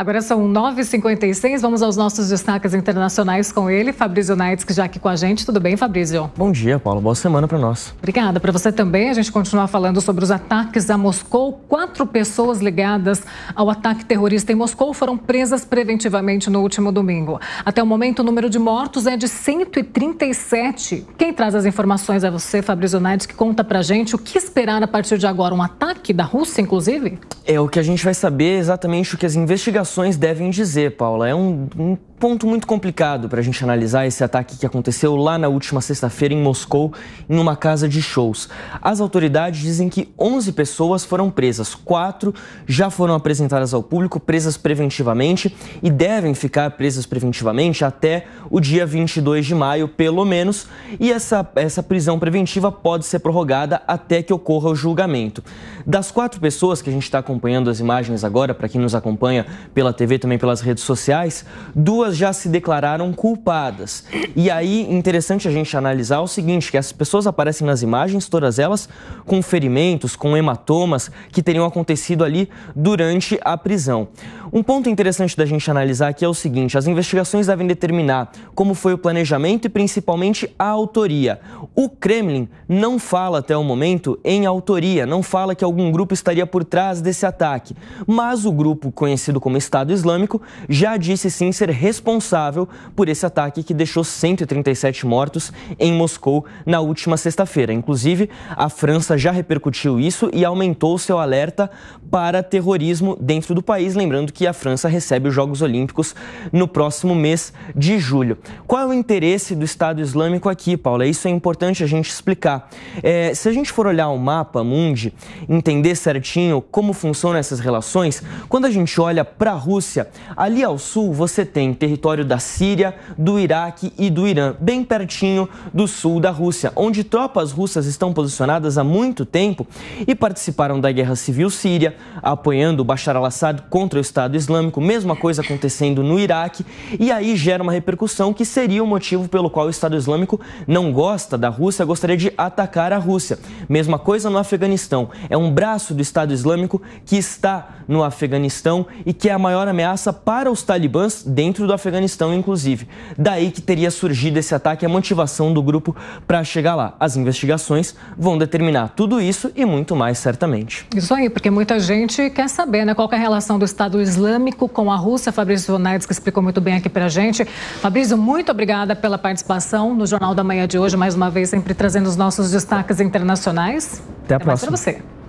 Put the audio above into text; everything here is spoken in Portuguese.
Agora são 9h56, vamos aos nossos destaques internacionais com ele, Fabrício Naitz, que já aqui com a gente. Tudo bem, Fabrício? Bom dia, Paulo. Boa semana para nós. Obrigada. Para você também, a gente continua falando sobre os ataques a Moscou. Quatro pessoas ligadas ao ataque terrorista em Moscou foram presas preventivamente no último domingo. Até o momento, o número de mortos é de 137. Quem traz as informações é você, Fabrício Naitz, que conta para gente o que esperar a partir de agora. Um ataque da Rússia, inclusive? É o que a gente vai saber é exatamente o que as investigações declarações devem dizer, Paula? É um, um ponto muito complicado para a gente analisar esse ataque que aconteceu lá na última sexta-feira em Moscou, em uma casa de shows. As autoridades dizem que 11 pessoas foram presas, quatro já foram apresentadas ao público, presas preventivamente e devem ficar presas preventivamente até o dia 22 de maio, pelo menos, e essa, essa prisão preventiva pode ser prorrogada até que ocorra o julgamento. Das quatro pessoas que a gente está acompanhando as imagens agora, para quem nos acompanha pela TV também pelas redes sociais, duas já se declararam culpadas. E aí, interessante a gente analisar o seguinte, que as pessoas aparecem nas imagens, todas elas, com ferimentos, com hematomas que teriam acontecido ali durante a prisão. Um ponto interessante da gente analisar aqui é o seguinte, as investigações devem determinar como foi o planejamento e principalmente a autoria. O Kremlin não fala até o momento em autoria, não fala que algum algum grupo estaria por trás desse ataque, mas o grupo conhecido como Estado Islâmico já disse sim ser responsável por esse ataque que deixou 137 mortos em Moscou na última sexta-feira. Inclusive, a França já repercutiu isso e aumentou seu alerta para terrorismo dentro do país, lembrando que a França recebe os Jogos Olímpicos no próximo mês de julho. Qual é o interesse do Estado Islâmico aqui, Paula? Isso é importante a gente explicar. É, se a gente for olhar o mapa mundi, em entender certinho como funcionam essas relações, quando a gente olha para a Rússia, ali ao sul você tem território da Síria, do Iraque e do Irã, bem pertinho do sul da Rússia, onde tropas russas estão posicionadas há muito tempo e participaram da guerra civil síria, apoiando Bashar al-Assad contra o Estado Islâmico, mesma coisa acontecendo no Iraque, e aí gera uma repercussão que seria o motivo pelo qual o Estado Islâmico não gosta da Rússia, gostaria de atacar a Rússia. Mesma coisa no Afeganistão. É um um braço do Estado Islâmico que está no Afeganistão e que é a maior ameaça para os talibãs dentro do Afeganistão, inclusive. Daí que teria surgido esse ataque, a motivação do grupo para chegar lá. As investigações vão determinar tudo isso e muito mais, certamente. Isso aí, porque muita gente quer saber né, qual é a relação do Estado Islâmico com a Rússia. Fabrício Naides, que explicou muito bem aqui para a gente. Fabrício, muito obrigada pela participação no Jornal da Manhã de hoje, mais uma vez, sempre trazendo os nossos destaques internacionais. Até a Até próxima. Mais pra você.